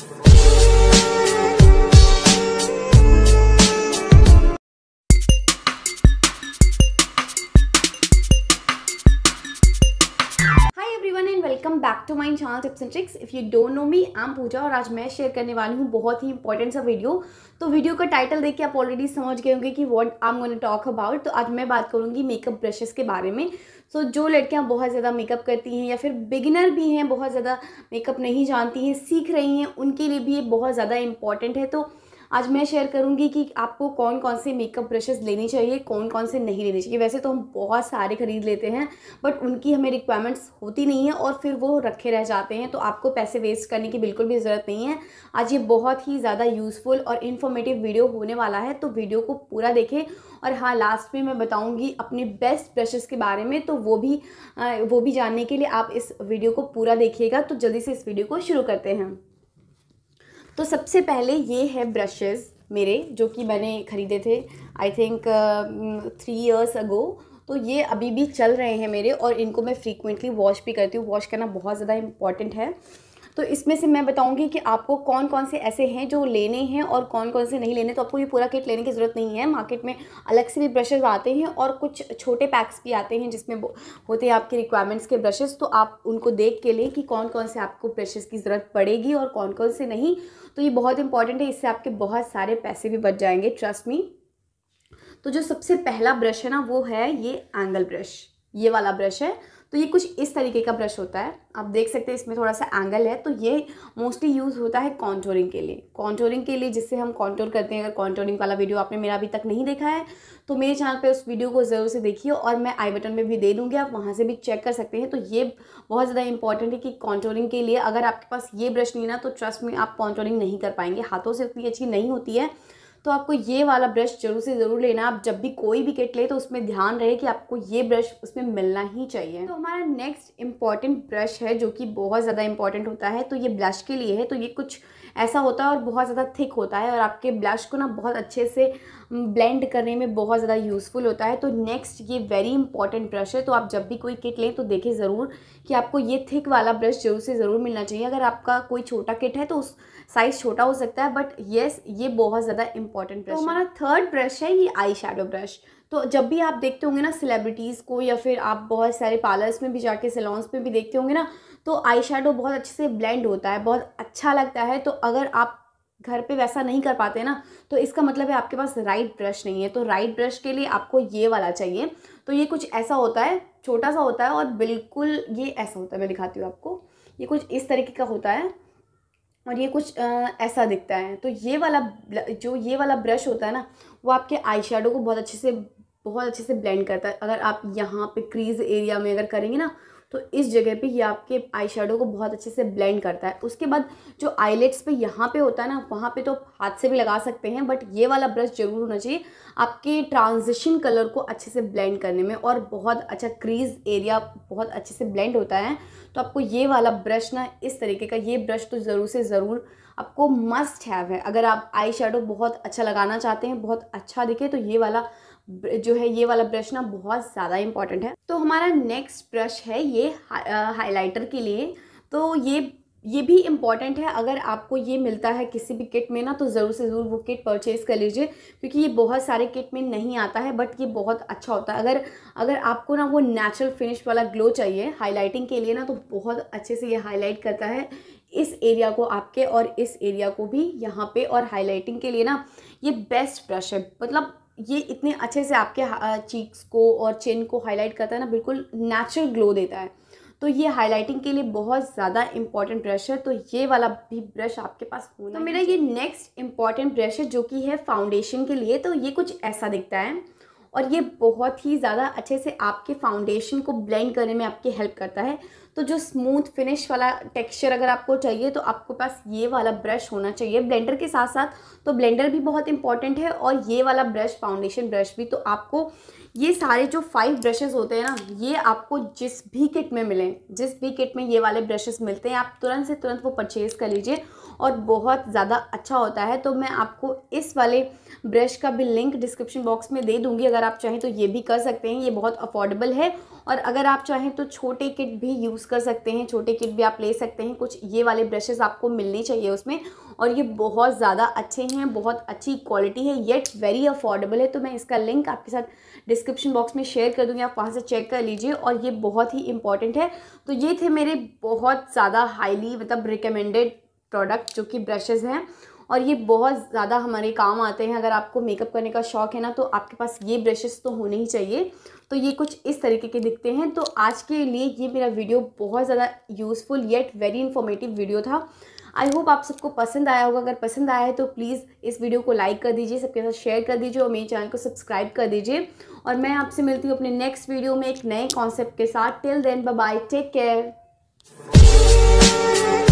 Thank you. Everyone and welcome back to my channel tips and tricks if you don't know me I am Puja और आज मैं share करने वाली हूँ बहुत ही इंपॉर्टेंट सा वीडियो तो वीडियो का टाइटल देख के आप ऑलरेडी समझ गए होंगे कि what I am gonna talk about तो आज मैं बात करूँगी मेकअप ब्रशेस के बारे में सो so, जो लड़कियाँ बहुत ज़्यादा मेकअप करती हैं या फिर बिगिनर भी हैं बहुत ज़्यादा मेकअप नहीं जानती हैं सीख रही हैं उनके लिए भी ये बहुत ज़्यादा इंपॉर्टेंट है तो आज मैं शेयर करूँगी कि आपको कौन कौन से मेकअप ब्रशेज़ लेने चाहिए कौन कौन से नहीं लेने चाहिए वैसे तो हम बहुत सारे ख़रीद लेते हैं बट उनकी हमें रिक्वायरमेंट्स होती नहीं है और फिर वो रखे रह जाते हैं तो आपको पैसे वेस्ट करने की बिल्कुल भी ज़रूरत नहीं है आज ये बहुत ही ज़्यादा यूज़फुल और इन्फॉर्मेटिव वीडियो होने वाला है तो वीडियो को पूरा देखें और हाँ लास्ट में मैं बताऊँगी अपने बेस्ट ब्रशेज़ के बारे में तो वो भी वो भी जानने के लिए आप इस वीडियो को पूरा देखिएगा तो जल्दी से इस वीडियो को शुरू करते हैं तो सबसे पहले ये है ब्रशेज़ मेरे जो कि मैंने ख़रीदे थे I think three years ago तो ये अभी भी चल रहे हैं मेरे और इनको मैं फ्रीक्वेंटली वॉश भी करती हूँ वॉश करना बहुत ज़्यादा इम्पॉर्टेंट है तो इसमें से मैं बताऊँगी कि आपको कौन कौन से ऐसे हैं जो लेने हैं और कौन कौन से नहीं लेने तो आपको ये पूरा किट लेने की ज़रूरत नहीं है मार्केट में अलग से भी ब्रशेज़ आते हैं और कुछ छोटे पैक्स भी आते हैं जिसमें होते हैं आपके रिक्वायरमेंट्स के ब्रशेज़ तो आप उनको देख के लें कि कौन कौन से आपको ब्रशेज़ की ज़रूरत पड़ेगी और कौन कौन से नहीं तो ये बहुत इंपॉर्टेंट है इससे आपके बहुत सारे पैसे भी बच जाएंगे ट्रस्ट मी तो जो सबसे पहला ब्रश है ना वो है ये एंगल ब्रश ये वाला ब्रश है तो ये कुछ इस तरीके का ब्रश होता है आप देख सकते हैं इसमें थोड़ा सा एंगल है तो ये मोस्टली यूज़ होता है कॉन्टोरिंग के लिए कॉन्टोरिंग के लिए जिससे हम कॉन्टोर करते हैं अगर कॉन्टोरिंग वाला वीडियो आपने मेरा अभी तक नहीं देखा है तो मेरे चैनल पे उस वीडियो को ज़रूर से देखिए और मैं आई बटन में भी दे दूँगी आप वहाँ से भी चेक कर सकते हैं तो ये बहुत ज़्यादा इंपॉर्टेंट है कि कॉन्टोरिंग के लिए अगर आपके पास ये ब्रश नहीं ना तो ट्रस्ट में आप कॉन्टोरिंग नहीं कर पाएंगे हाथों से उतनी अच्छी नहीं होती है तो आपको ये वाला ब्रश जरूर से ज़रूर लेना आप जब भी कोई भी किट ले तो उसमें ध्यान रहे कि आपको ये ब्रश उसमें मिलना ही चाहिए तो हमारा नेक्स्ट इम्पॉर्टेंट ब्रश है जो कि बहुत ज़्यादा इंपॉर्टेंट होता है तो ये ब्लश के लिए है तो ये कुछ ऐसा होता है और बहुत ज़्यादा थिक होता है और आपके ब्लश को ना बहुत अच्छे से ब्लेंड करने में बहुत ज़्यादा यूज़फुल होता है तो नेक्स्ट ये वेरी इंपॉर्टेंट ब्रश है तो आप जब भी कोई किट लें तो देखें ज़रूर कि आपको ये थिक वाला ब्रश जरूर से ज़रूर मिलना चाहिए अगर आपका कोई छोटा किट है तो उस साइज़ छोटा हो सकता है बट येस ये बहुत ज़्यादा इम्पॉर्टेंट ब्रश तो हमारा थर्ड ब्रश है ये आई शेडो ब्रश तो जब भी आप देखते होंगे ना सेलिब्रिटीज़ को या फिर आप बहुत सारे पार्लर्स में भी जाके सलॉन्स में भी देखते होंगे ना तो आई शेडो बहुत अच्छे से ब्लेंड होता है बहुत अच्छा लगता है तो अगर आप घर पे वैसा नहीं कर पाते ना तो इसका मतलब है आपके पास राइट ब्रश नहीं है तो राइट ब्रश के लिए आपको ये वाला चाहिए तो ये कुछ ऐसा होता है छोटा सा होता है और बिल्कुल ये ऐसा होता है मैं दिखाती हूँ आपको ये कुछ इस तरीके का होता है और ये कुछ आ, ऐसा दिखता है तो ये वाला जो ये वाला ब्रश होता है ना वो आपके आई को बहुत अच्छे से बहुत अच्छे से ब्लेंड करता है अगर आप यहाँ पे क्रीज एरिया में अगर करेंगे ना तो इस जगह पे ये आपके आई शेडो को बहुत अच्छे से ब्लेंड करता है उसके बाद जो आईलेट्स पे यहाँ पे होता है ना वहाँ पे तो हाथ से भी लगा सकते हैं बट ये वाला ब्रश ज़रूर होना चाहिए आपके ट्रांजिशन कलर को अच्छे से ब्लेंड करने में और बहुत अच्छा क्रीज एरिया बहुत अच्छे से ब्लेंड होता है तो आपको ये वाला ब्रश ना इस तरीके का ये ब्रश तो ज़रूर से ज़रूर आपको मस्ट हैव है अगर आप आई शेडो बहुत अच्छा लगाना चाहते हैं बहुत अच्छा दिखे तो ये वाला जो है ये वाला ब्रश ना बहुत ज़्यादा इम्पॉर्टेंट है तो हमारा नेक्स्ट ब्रश है ये हाईलाइटर के लिए तो ये ये भी इम्पॉर्टेंट है अगर आपको ये मिलता है किसी भी किट में ना तो ज़रूर से ज़रूर वो किट परचेज़ कर लीजिए क्योंकि ये बहुत सारे किट में नहीं आता है बट ये बहुत अच्छा होता है अगर अगर आपको ना वो नेचुरल फिनिश वाला ग्लो चाहिए हाईलाइटिंग के लिए ना तो बहुत अच्छे से ये हाईलाइट करता है इस एरिया को आपके और इस एरिया को भी यहाँ पर और हाईलाइटिंग के लिए ना ये बेस्ट ब्रश है मतलब ये इतने अच्छे से आपके चीक्स को और चिन को हाईलाइट करता है ना बिल्कुल नेचुरल ग्लो देता है तो ये हाईलाइटिंग के लिए बहुत ज़्यादा इंपॉर्टेंट ब्रश है तो ये वाला भी ब्रश आपके पास होना तो मेरा ये नेक्स्ट इंपॉर्टेंट ब्रश है जो कि है फाउंडेशन के लिए तो ये कुछ ऐसा दिखता है और ये बहुत ही ज़्यादा अच्छे से आपके फाउंडेशन को ब्लेंड करने में आपकी हेल्प करता है तो जो स्मूथ फिनिश वाला टेक्सचर अगर आपको चाहिए तो आपके पास ये वाला ब्रश होना चाहिए ब्लेंडर के साथ साथ तो ब्लेंडर भी बहुत इंपॉर्टेंट है और ये वाला ब्रश फाउंडेशन ब्रश भी तो आपको ये सारे जो फाइव ब्रशेज़ होते हैं ना ये आपको जिस भी किट में मिलें जिस भी किट में ये वाले ब्रशेज़ मिलते हैं आप तुरंत से तुरंत वो परचेज़ कर लीजिए और बहुत ज़्यादा अच्छा होता है तो मैं आपको इस वाले ब्रश का भी लिंक डिस्क्रिप्शन बॉक्स में दे दूँगी अगर आप चाहें तो ये भी कर सकते हैं ये बहुत अफोर्डेबल है और अगर आप चाहें तो छोटे किट भी यूज़ यूज़ कर सकते हैं छोटे किट भी आप ले सकते हैं कुछ ये वाले ब्रशेज़ आपको मिलने चाहिए उसमें और ये बहुत ज़्यादा अच्छे हैं बहुत अच्छी क्वालिटी है येट वेरी अफोर्डेबल है तो मैं इसका लिंक आपके साथ डिस्क्रिप्शन बॉक्स में शेयर कर दूँगी आप वहाँ से चेक कर लीजिए और ये बहुत ही इंपॉर्टेंट है तो ये थे मेरे बहुत ज़्यादा हाईली मतलब रिकमेंडेड प्रोडक्ट जो कि ब्रशेज़ हैं और ये बहुत ज़्यादा हमारे काम आते हैं अगर आपको मेकअप करने का शौक़ है ना तो आपके पास ये ब्रशेस तो होने ही चाहिए तो ये कुछ इस तरीके के दिखते हैं तो आज के लिए ये मेरा वीडियो बहुत ज़्यादा useful yet very informative video था आई होप आप सबको पसंद आया होगा अगर पसंद आया है तो प्लीज़ इस वीडियो को लाइक कर दीजिए सबके साथ शेयर कर दीजिए और मेरे चैनल को सब्सक्राइब कर दीजिए और मैं आपसे मिलती हूँ अपने नेक्स्ट वीडियो में एक नए कॉन्सेप्ट के साथ till then bye take care